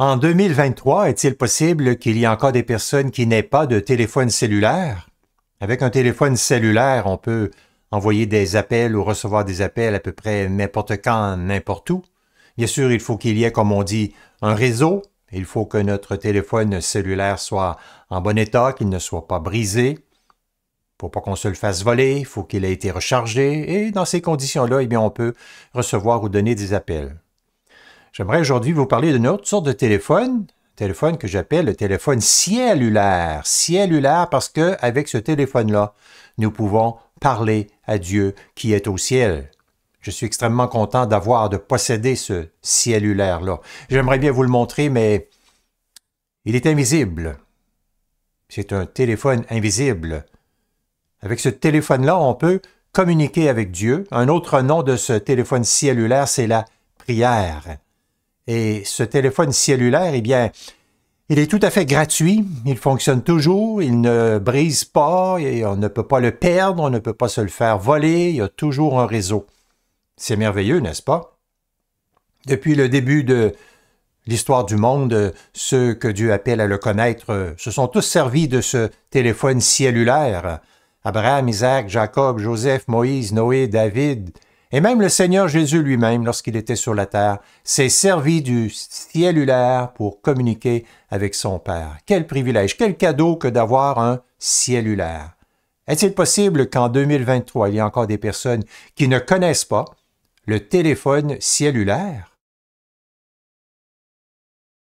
En 2023, est-il possible qu'il y ait encore des personnes qui n'aient pas de téléphone cellulaire? Avec un téléphone cellulaire, on peut envoyer des appels ou recevoir des appels à peu près n'importe quand, n'importe où. Bien sûr, il faut qu'il y ait, comme on dit, un réseau. Il faut que notre téléphone cellulaire soit en bon état, qu'il ne soit pas brisé. Pour pas qu'on se le fasse voler, il faut qu'il ait été rechargé. Et dans ces conditions-là, eh bien, on peut recevoir ou donner des appels. J'aimerais aujourd'hui vous parler d'une autre sorte de téléphone, téléphone que j'appelle le téléphone cellulaire. Cellulaire parce qu'avec ce téléphone-là, nous pouvons parler à Dieu qui est au ciel. Je suis extrêmement content d'avoir, de posséder ce cellulaire-là. J'aimerais bien vous le montrer, mais il est invisible. C'est un téléphone invisible. Avec ce téléphone-là, on peut communiquer avec Dieu. Un autre nom de ce téléphone cellulaire, c'est la prière. Et ce téléphone cellulaire, eh bien, il est tout à fait gratuit, il fonctionne toujours, il ne brise pas, on ne peut pas le perdre, on ne peut pas se le faire voler, il y a toujours un réseau. C'est merveilleux, n'est-ce pas? Depuis le début de l'histoire du monde, ceux que Dieu appelle à le connaître euh, se sont tous servis de ce téléphone cellulaire. Abraham, Isaac, Jacob, Joseph, Moïse, Noé, David, et même le Seigneur Jésus lui-même, lorsqu'il était sur la terre, s'est servi du cellulaire pour communiquer avec son Père. Quel privilège, quel cadeau que d'avoir un cellulaire. Est-il possible qu'en 2023, il y ait encore des personnes qui ne connaissent pas le téléphone cellulaire?